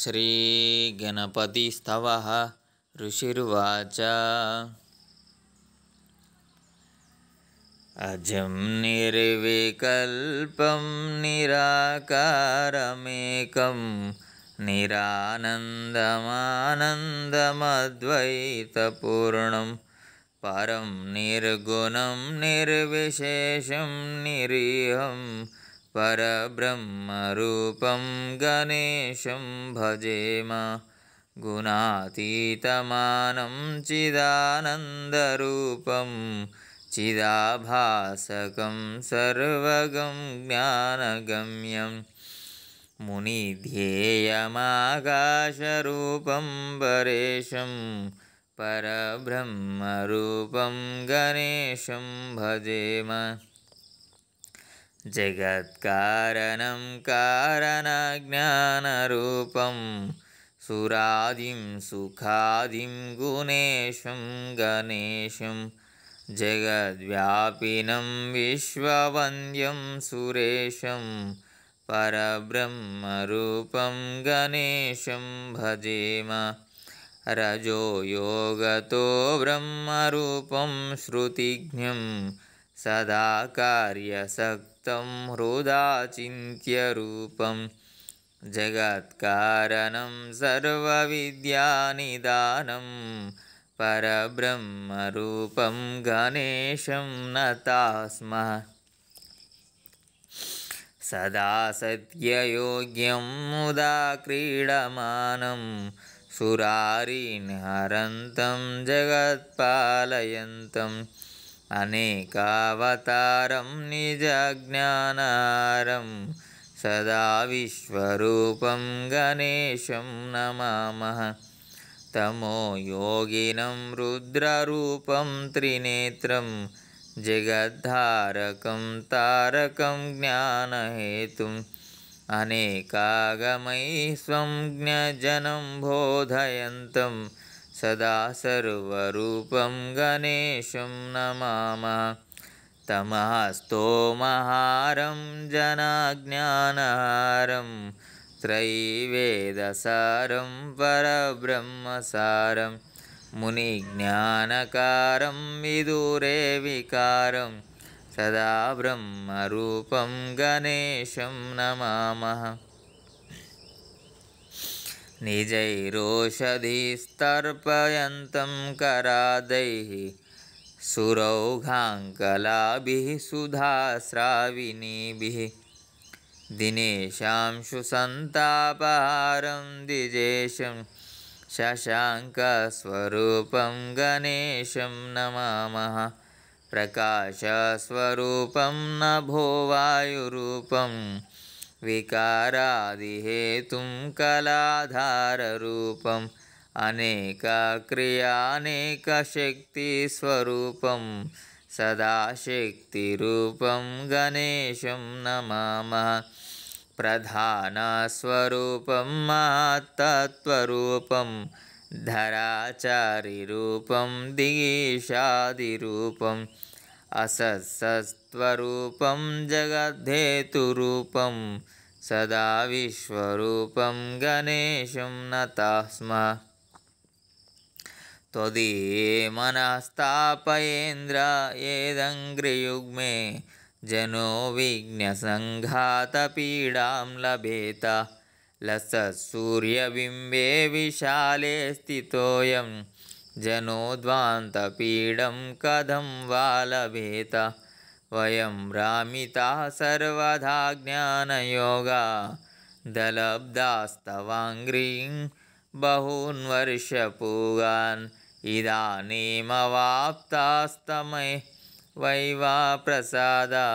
श्रीगणपतिस्तवः ऋषिर्वाच अजं निर्विकल्पं निराकारमेकं निरानन्दमानन्दमद्वैतपूर्णं परं निर्गुणं निर्विशेषं निरीहम् परब्रह्मरूपं गणेशं भजेम गुणातीतमानं चिदानन्दरूपं चिदाभासकं सर्वगं ज्ञानगम्यं मुनिध्येयमाकाशरूपं परेशं परब्रह्मरूपं गणेशं भजेम जगत्कारणं कारणज्ञानरूपं सुरादिं सुखादिं गुणेशं गणेशं जगद्व्यापिनं विश्ववन्द्यं सुरेशं परब्रह्मरूपं गणेशं भजेम रजो योगतो ब्रह्मरूपं श्रुतिज्ञं सदा हृदा हृदाचिन्त्यरूपं जगत्कारणं सर्वविद्यानिदानं परब्रह्मरूपं गणेशं नता स्मः सदा सत्ययोग्यं मुदा क्रीडमानं हरन्तं जगत्पालयन्तम् अनेकावतारं निजज्ञानारं सदा विश्वरूपं गणेशं नमामः तमो योगिनं रुद्ररूपं त्रिनेत्रं जगद्धारकं तारकं ज्ञानहेतुम् अनेकागमयि ज्ञजनं बोधयन्तम् सदा सर्वरूपं गणेशं नमामः तमस्तो स्तोमाहारं जनाज्ञानहारं त्रैवेदसारं परब्रह्मसारं मुनिज्ञानकारं विकारं सदा ब्रह्मरूपं गणेशं नमामः निजैरोषधिस्तर्पयन्तं करादैः सुरौघाङ्कलाभिः कलाभिः सुधाविनीभिः सुसन्तापारं द्विजेशं शशाङ्कस्वरूपं गणेशं न प्रकाशस्वरूपं विकारादिहेतुं कलाधाररूपम् अनेकक्रियानेकशक्तिस्वरूपं सदाशक्तिरूपं गणेशं नमामः प्रधानस्वरूपं मातत्त्वरूपं धराचारिरूपं दिगीशादिरूपं असत्सत्त्वरूपं जगद्धेतुरूपं सदा विश्वरूपं गणेशं नतः स्म त्वदीये मनस्तापयेन्द्र एदङ्ग्रियुग्मे जनो विघ्नसङ्घातपीडां लभेत लसत्सूर्यबिम्बे विशाले स्थितोऽयम् जनोद्वान्तपीडं कथं वा लभेत वयं रामितः सर्वधा ज्ञानयोगा दलब्धास्तवाङ्ग्रीं बहून्वर्षपूगान् इदानीमवाप्तास्तमये वैवाप्रसादा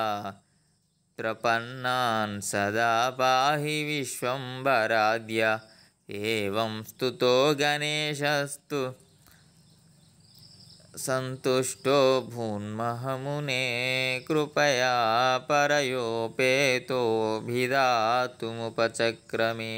प्रपन्नान् सदा पाहि विश्वम्बराद्य एवं स्तुतो गणेशस्तु सन्तुष्टो भून्मह मुने कृपया परयोपेतोऽभिधातुमुपचक्रमे